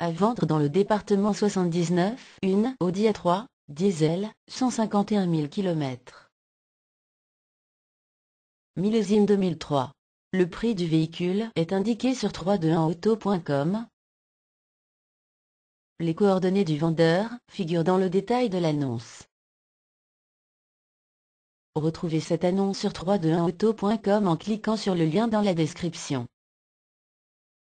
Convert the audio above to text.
À vendre dans le département 79, une Audi A3, diesel, 151 000 km. Millésime 2003. Le prix du véhicule est indiqué sur 321auto.com. Les coordonnées du vendeur figurent dans le détail de l'annonce. Retrouvez cette annonce sur 321auto.com en cliquant sur le lien dans la description.